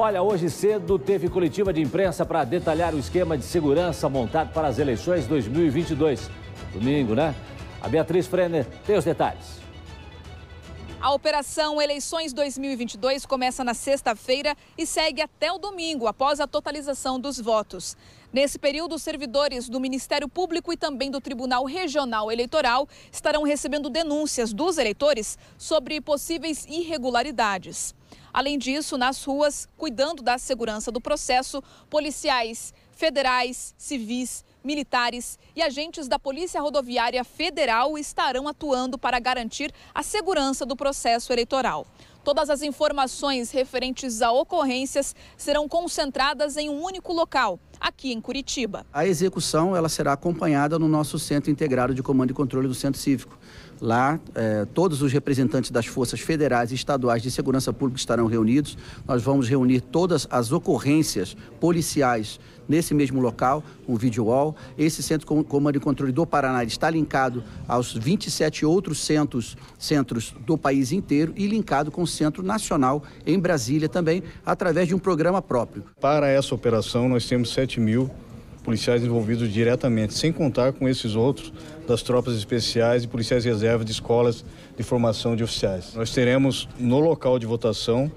Olha, hoje cedo teve coletiva de imprensa para detalhar o esquema de segurança montado para as eleições 2022. Domingo, né? A Beatriz Frenner tem os detalhes. A operação Eleições 2022 começa na sexta-feira e segue até o domingo, após a totalização dos votos. Nesse período, servidores do Ministério Público e também do Tribunal Regional Eleitoral estarão recebendo denúncias dos eleitores sobre possíveis irregularidades. Além disso, nas ruas, cuidando da segurança do processo, policiais federais, civis militares e agentes da Polícia Rodoviária Federal estarão atuando para garantir a segurança do processo eleitoral. Todas as informações referentes a ocorrências serão concentradas em um único local aqui em Curitiba. A execução ela será acompanhada no nosso Centro Integrado de Comando e Controle do Centro Cívico. Lá, eh, todos os representantes das forças federais e estaduais de segurança pública estarão reunidos. Nós vamos reunir todas as ocorrências policiais nesse mesmo local, o vídeo wall. Esse centro de comando e controle do Paraná está linkado aos 27 outros centros, centros do país inteiro e linkado com o Centro Nacional em Brasília também, através de um programa próprio. Para essa operação, nós temos sete 7 mil policiais envolvidos diretamente, sem contar com esses outros das tropas especiais e policiais reserva de escolas de formação de oficiais. Nós teremos no local de votação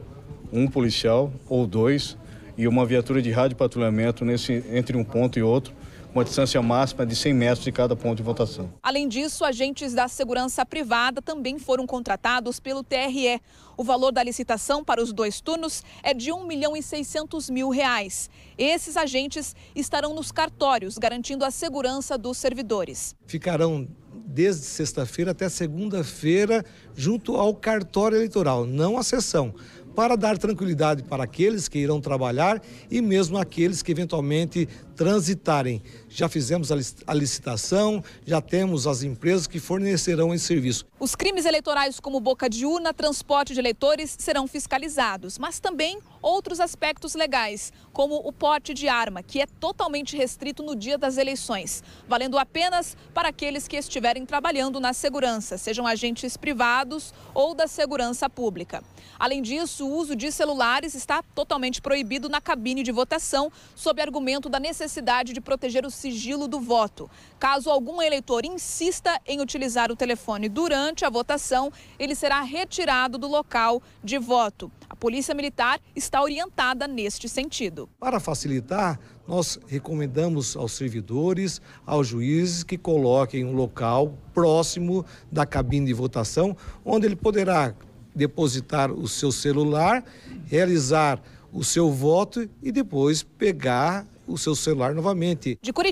um policial ou dois e uma viatura de rádio patrulhamento nesse, entre um ponto e outro uma distância máxima de 100 metros de cada ponto de votação. Além disso, agentes da segurança privada também foram contratados pelo TRE. O valor da licitação para os dois turnos é de 1 milhão e 600 mil reais. Esses agentes estarão nos cartórios, garantindo a segurança dos servidores. Ficarão desde sexta-feira até segunda-feira junto ao cartório eleitoral, não a sessão para dar tranquilidade para aqueles que irão trabalhar e mesmo aqueles que eventualmente transitarem. Já fizemos a licitação, já temos as empresas que fornecerão esse serviço. Os crimes eleitorais, como boca de urna, transporte de eleitores, serão fiscalizados, mas também outros aspectos legais, como o porte de arma, que é totalmente restrito no dia das eleições, valendo apenas para aqueles que estiverem trabalhando na segurança, sejam agentes privados ou da segurança pública. Além disso, o uso de celulares está totalmente proibido na cabine de votação, sob argumento da necessidade necessidade de proteger o sigilo do voto. Caso algum eleitor insista em utilizar o telefone durante a votação, ele será retirado do local de voto. A Polícia Militar está orientada neste sentido. Para facilitar, nós recomendamos aos servidores, aos juízes que coloquem um local próximo da cabine de votação, onde ele poderá depositar o seu celular, realizar o seu voto e depois pegar o seu celular novamente. De Curitiba.